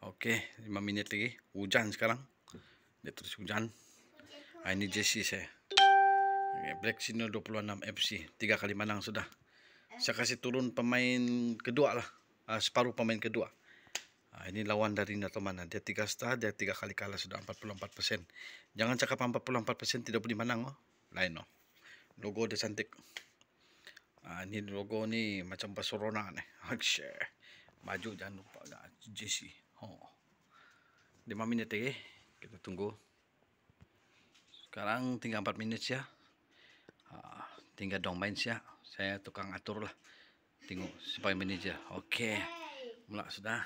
Okey, lima minit lagi. Hujan sekarang. Dia terus hujan. Okay, ah, ini JC saya. Okay, Black Sino 26 FC. Tiga kali menang sudah. Saya kasih turun pemain kedua lah. Uh, separuh pemain kedua. Uh, ini lawan dari Natoman. Dia tiga star, dia tiga kali kalah sudah 44%. Jangan cakap 44% tidak boleh menang. Oh. Lain. Oh. Logo dia cantik. Uh, ini logo ni macam Barcelona ni. Maju jangan lupa. JC. 5 menit lagi kita tunggu sekarang tinggal 4 menit ya ah, tinggal tinggal main ya saya tukang atur lah tunggu supaya manajer oke okay. mulak sudah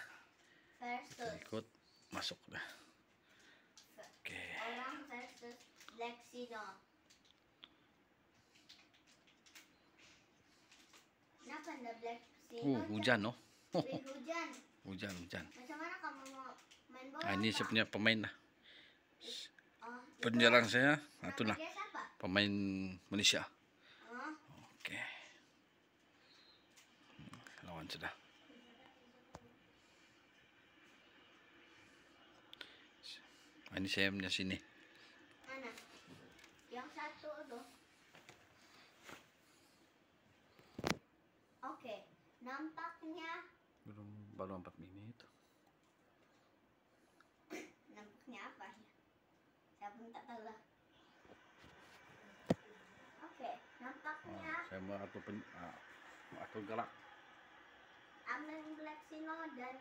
kita ikut masuk oke okay. Uh, hujan no? hujan. Hujan, hujan. Macam mana kamu huj nah, ini sebenarnya pemain lah oh, penyerang saya nah, itu nah pemain Malaysia oh. oke okay. lawan sudah nah, ini saya punya sini oke nampaknya belum baru empat minggu tak tahu oke nampaknya oh, mau atau pen uh, atau Amin Black Blacksino dan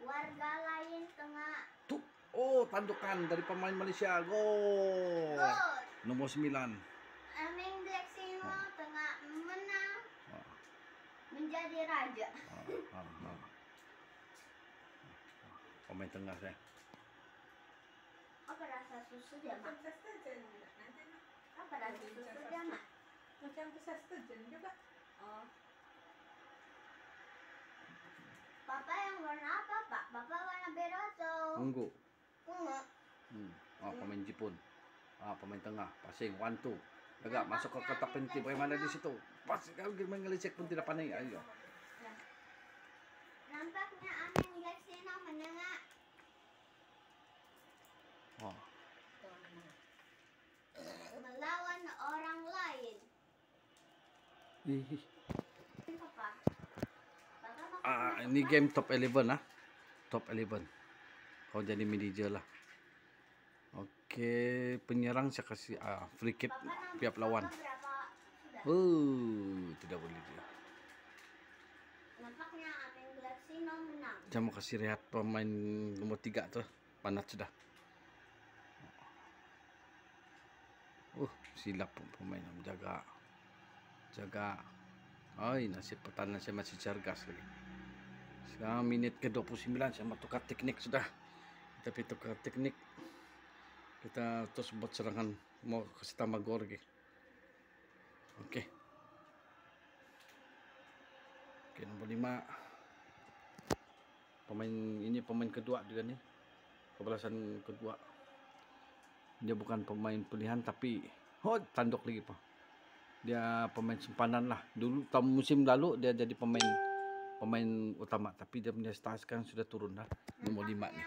warga lain tengah tuh oh tandukan dari pemain Malaysia go. nomor sembilan. Amin Blacksino oh. Ah. tengah menang ah. menjadi raja oh, pemain tengah saya apa rasa susu dia mak? apa rasa susu dia mak? macam kesas tujuan juga oh Papa yang warna apa, Pak? Papa warna biru Ungu. Ungu. Hmm. Oh, pemain Jepun. Ah, pemain tengah. Pasing, one, two. Agak masuk ke kotak penalti. Bagaimana di situ? Pas kalau main ngelicek pun tidak pandai. Ayo. Ya. Nampaknya Amin Gaksina menengah Ah, ini game top 11 lah. Top 11. Kau jadi manager lah. Okey, penyerang saya kasih ah, free kick tiap lawan. Oh, tidak boleh dia. Nampaknya menang. Jangan kasih rehat pemain nombor 3 tu. Panas sudah. Oh, silap pemain yang menjaga. jaga ay petan na masih jargas lagi sekarang minute ke 29 saya mau tukar teknik sudah kita tukar teknik kita terus buat serangan mau kasih tambah gor oke okay. oke okay, nomor 5 pemain ini pemain kedua juga nih kebelasan kedua dia bukan pemain pilihan tapi oh tanduk lagi pak dia pemain simpanan lah. Dulu tahun musim lalu dia jadi pemain pemain utama tapi dia punya star sekarang sudah turun dah. Nombor 5 ni.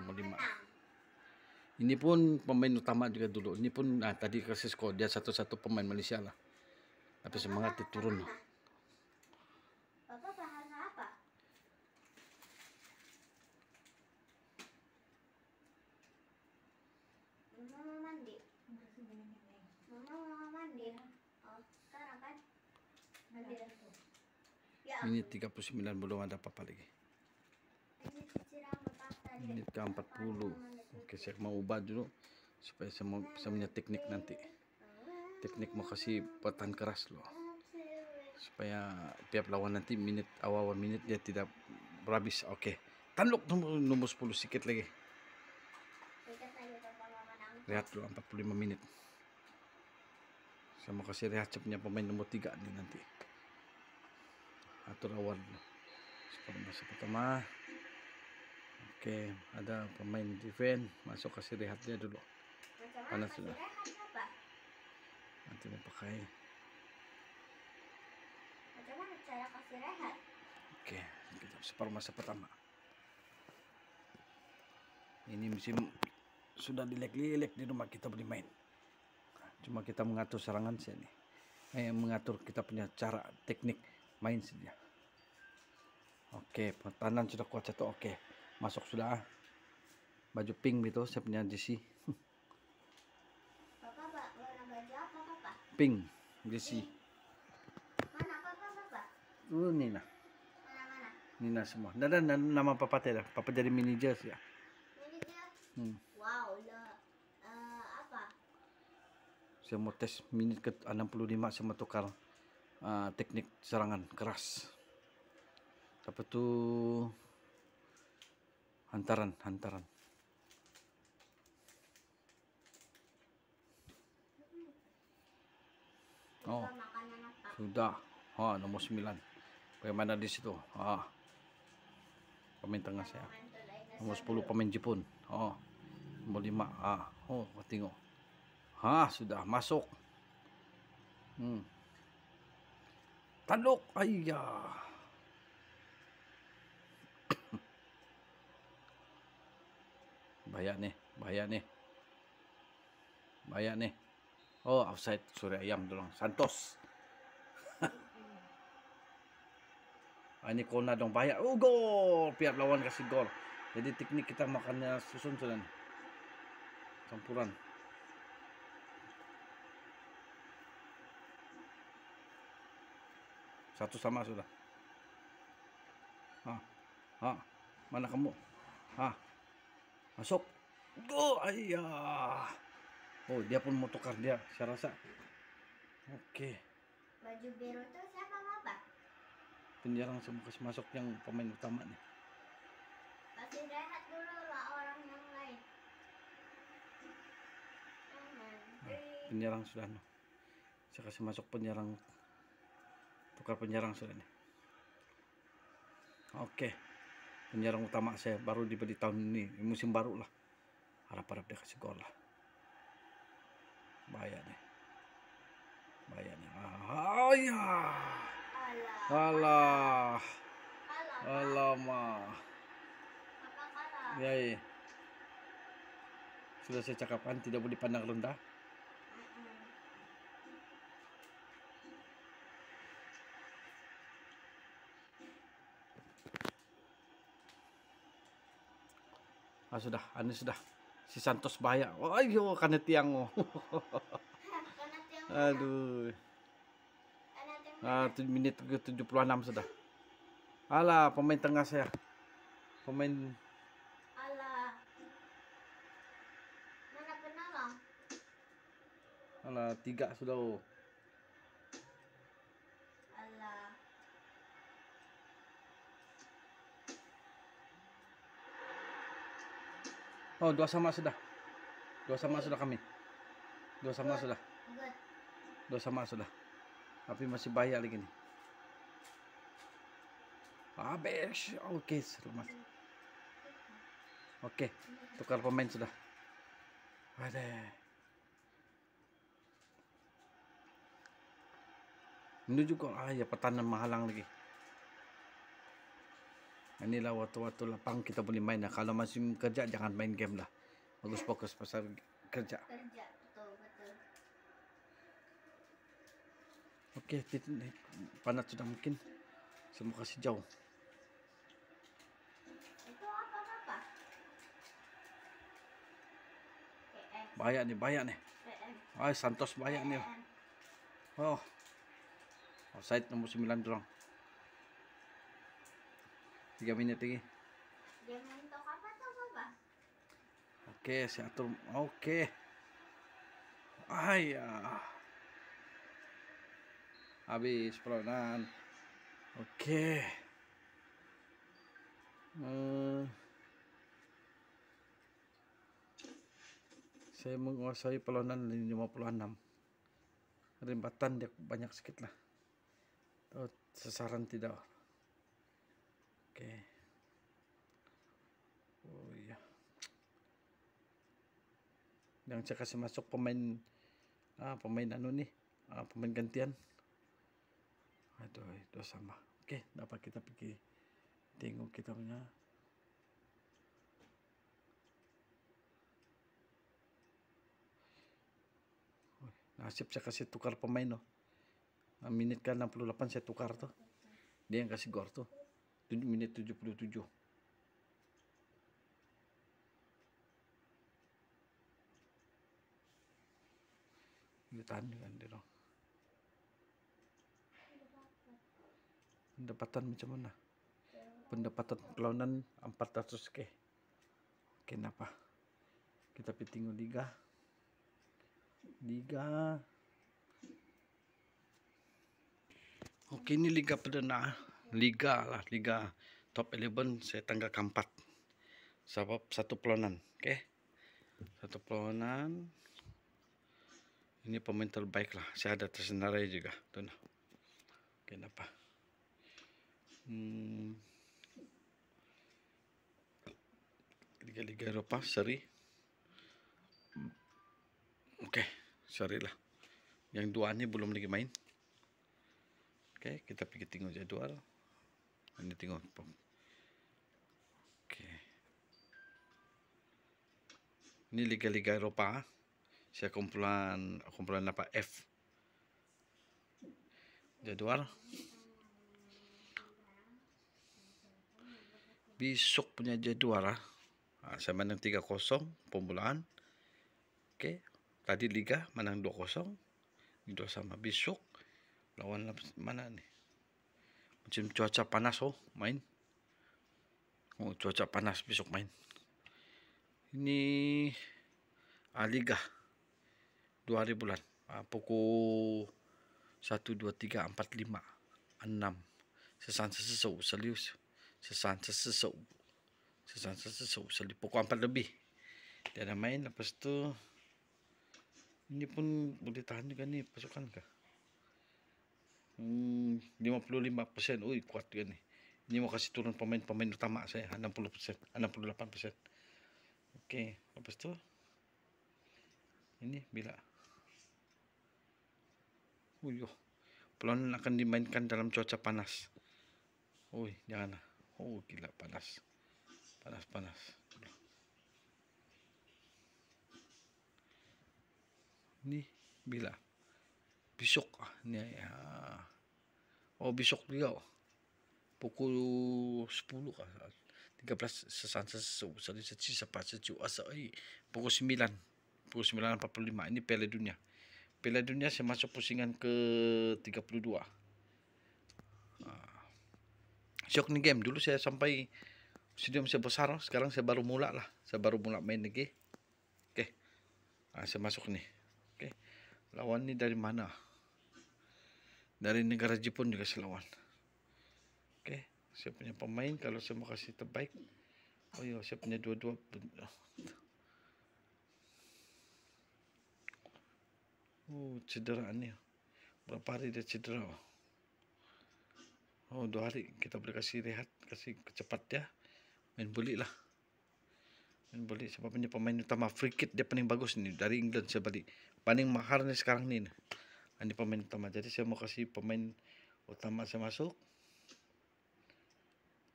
Nombor 5. Ini pun pemain utama juga dulu. Ini pun nah, tadi kasih skor dia satu-satu pemain Malaysia lah. Tapi semangat dia turun. Lah. Menit 39 belum ada apa-apa lagi. Menit ke 40. Oke, saya mau ubah dulu supaya saya mau bisa punya teknik nanti. Teknik mau kasih buatan keras loh. Supaya tiap lawan nanti menit awal awal menit dia tidak berhabis. Oke. Tanduk nomor, nomor 10 sedikit lagi. Lihat dulu 45 menit. Saya mau kasih rehat cepnya pemain nomor 3 nih nanti atur award masa pertama oke ada pemain event masuk kasih rehat dia dulu panas sudah nanti pakai oke okay, masa pertama ini musim sudah dilek-lek di rumah kita bermain cuma kita mengatur serangan sini eh, mengatur kita punya cara teknik main saja oke pertahanan sudah kuat satu oke masuk sudah ah. baju pink gitu saya punya JC pink JC Uh, oh, Nina mana, mana? Nina semua dan nama papa tidak papa jadi manajer ya ah. hmm. wow lo uh, eh, apa saya mau tes minit ke 65 mau tukar uh, teknik serangan keras tapi itu hantaran hantaran oh sudah oh ah, nomor 9 bagaimana di situ oh. pemain tengah saya nomor 10 pemain Jepun oh nomor 5 ah oh tengok ha sudah masuk hmm Talok. Ayya. bahaya nih. Bahaya nih. Bahaya nih. Oh, outside sore ayam dulu. Santos. ini ah, kona dong. Bahaya. Oh, gol. pihak lawan kasih gol. Jadi teknik kita makannya susun susun Campuran. Satu sama sudah. Ah. Ah. Mana kamu? Ah. Masuk. Go, oh, ayah. Oh, dia pun mau tukar dia, saya rasa. Oke. Okay. Baju biru tuh siapa, Bapak? Penyerang kasih masuk yang pemain utama nih. pasti rehat dulu lah orang yang lain. Nah, penyerang sudah. Saya kasih masuk penyerang tukar penyerang sudah ini oke penyerang utama saya baru diberi tahun ini musim baru lah harap-harap dia kasih gol lah bahaya nih bahaya nih ah, ya alah alamak Yai. Iya. Sudah saya cakapkan tidak boleh pandang rendah. Ah, sudah, ini sudah. Si Santos Baya. Ay, oh, iya, tiang. Oh. Aduh. Ah, 7 minit 76 sudah. Ala, pemain tengah saya. Pemain Ala. Mana tiga sudah oh. Oh, dua sama sudah. Dua sama sudah kami. Dua sama sudah. Dua sama sudah. Tapi masih bahaya lagi nih. Habis. Oke, seru mas. Oke, tukar pemain sudah. Ada. Menuju kok ah ya pertahanan mahalang lagi inilah waktu-waktu lapang kita boleh main lah kalau masih kerja jangan main game lah bagus fokus pasal kerja kerja betul betul Okey, panas sudah mungkin. Terima kasih jauh. Itu apa apa? nih. ni, Ay, Santos bahaya nih. Oh. Offside nomor 9 dorong tiga menit lagi Oke, mentok apa tuh oke ah, iya. satu oke ayah eh, habis perlawanan. oke saya menguasai pelonan di 56 rimbatan dia banyak sedikit lah sasaran tidak oke oh iya yang saya kasih masuk pemain ah, pemain anu nih ah, pemain gantian aduh itu sama oke dapat kita pergi tengok kita punya Nasib saya kasih tukar pemain loh. Ang minute ka 68 saya tukar tuh, dia yang kasih gor tuh. 7 menit 77 ini tahan kan dia dong pendapatan macam mana pendapatan kelonan 400 k kenapa kita pitingu liga liga oke ini liga perdana liga lah liga top 11 saya tangga keempat sebab satu pelonan oke okay? satu pelonan ini pemain terbaik lah saya ada tersenarai juga tuh nah kenapa hmm. liga-liga Eropa seri oke okay, seri lah yang ini belum lagi main oke okay, kita pergi tengok jadwal ini tengok. Okey. Ini liga-liga Eropah. Saya kumpulan kumpulan apa F. Jadwal. Besok punya jadwal ah. Ha, saya menang 3-0 permulaan. Okey. Tadi liga menang 2-0. Ini dua sama besok lawan mana nih? Macam cuaca panas oh main. Oh cuaca panas besok main. Ini Aligah. Dua hari bulan. Ah, pukul 1, 2, 3, 4, 5, 6. Sesan sesesau. Sesan sesesau. Sesan Pukul empat lebih. Dia main. Lepas tu. Ini pun boleh tahan juga ni. Pasukan kah? Hmm, 55%. Uy, kuat yan eh. Hindi mo kasi turun pemain-pemain utama saya. 60%, 68%. Okay. Lepas tu. Ini bila. Uy, oh. Pelan akan dimainkan dalam cuaca panas. Uy, janganlah. Oh, gila panas. Panas, panas. Ini bila besok ini ah, ya. oh besok dia pukul 10 kan 13 sesan sesu satu sesi sepat secu asa eh, pukul 9 pukul lima ini pele Dunia pele Dunia saya masuk pusingan ke tiga puluh 32 ah. Shock nih game dulu saya sampai Sedium saya besar sekarang saya baru mula lah saya baru mula main lagi oke okay. nah, saya masuk nih Lawan ni dari mana? Dari negara Jepun juga saya lawan. Okay. Saya punya pemain kalau saya mahu kasih terbaik. Oh ya, saya punya dua-dua. Oh, cedera ni. Berapa hari dia cedera? Oh, dua hari. Kita boleh kasih rehat. Kasih cepat ya. Main bulik lah. Main bulik. Sebab punya pemain utama free kick dia paling bagus ni. Dari England saya balik paling mahal ni sekarang ni. Ini pemain utama. Jadi saya mau kasih pemain utama saya masuk.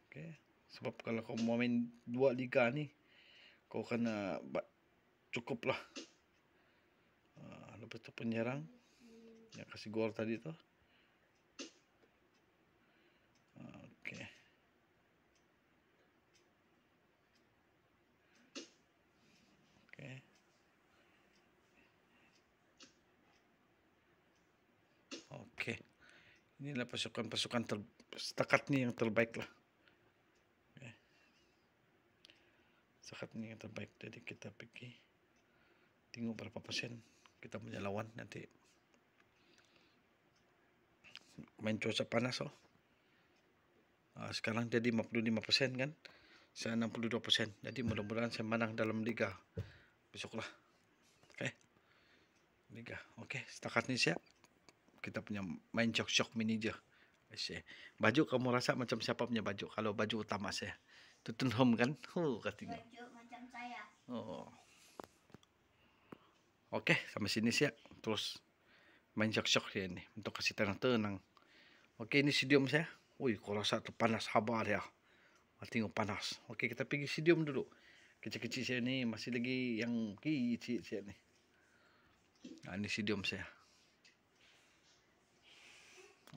Okay. Sebab kalau kau mau main dua liga ni, kau kena cukup lah. Ah, lepas tu penyerang yang kasih gol tadi tu. Ini inilah pasukan-pasukan ter, setakat nih yang terbaik lah ya. setakat nih yang terbaik jadi kita pergi tengok berapa persen kita punya lawan nanti main cuaca panas oh nah, sekarang jadi 55 persen kan saya 62 persen jadi mudah-mudahan saya menang dalam liga besok lah oke okay. liga oke okay. setakat ini siap kita punya main shock-shock manager. Saya, baju kamu rasa macam siapa punya baju? Kalau baju utama saya. Tutun home kan? Oh, katanya. Baju macam saya. Oh. okay, sampai sini saya. Terus main shock-shock ya ini. Untuk kasih tenang-tenang. Okay, ini sidium saya. Wih, kalau rasa tu panas habar ya. Tengok panas. Okay, kita pergi sidium dulu. Kecil-kecil saya ni masih lagi yang kecil saya ni. Nah, ini sidium saya.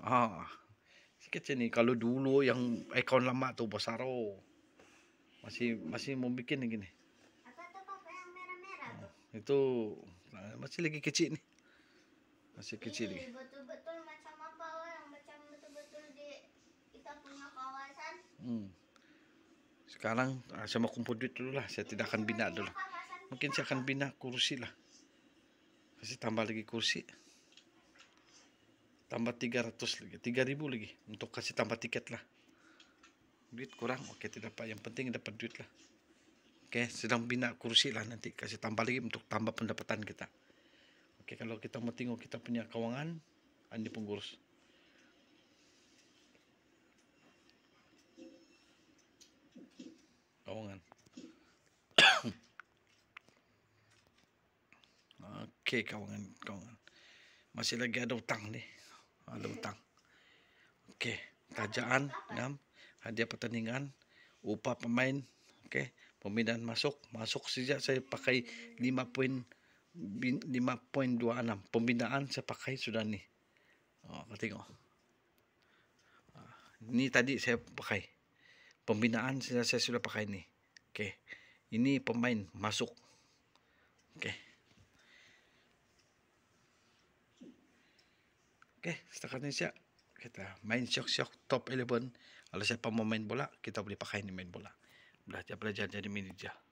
Ah. Sikit sini kalau dulu yang account lama tu besar. Masih masih mau bikin yang gini. Apa yang merah-merah ah, Itu ah, masih lagi kecil nih. Masih kecil lagi Betul-betul macam apa yang macam betul-betul di kita punya kawasan. Hmm. Sekarang ah, saya mau kumpul duit dulu lah. Saya tidak akan bina dulu. Mungkin saya akan bina kursi lah. Kasih tambah lagi kursi tambah 300 lagi 3000 lagi untuk kasih tambah tiket lah duit kurang oke tidak apa yang penting dapat duit lah oke sedang bina kursi lah nanti kasih tambah lagi untuk tambah pendapatan kita oke kalau kita mau tengok kita punya keuangan andi pengurus keuangan oke keuangan keuangan masih lagi ada utang nih ada hutang. Okey, tajaan ngam hadiah pertandingan upah pemain okey pemindahan masuk masuk sejak saya pakai 5.5.26 pembinaan saya pakai sudah ni oh kau tengok ah, ni tadi saya pakai pembinaan sejak saya sudah pakai ni okey ini pemain masuk okey Oke, setakat ini siap. kita main syok-syok top 11. Kalau siapa mau main bola, kita boleh pakai ini main bola. Belajar-belajar jadi manajer.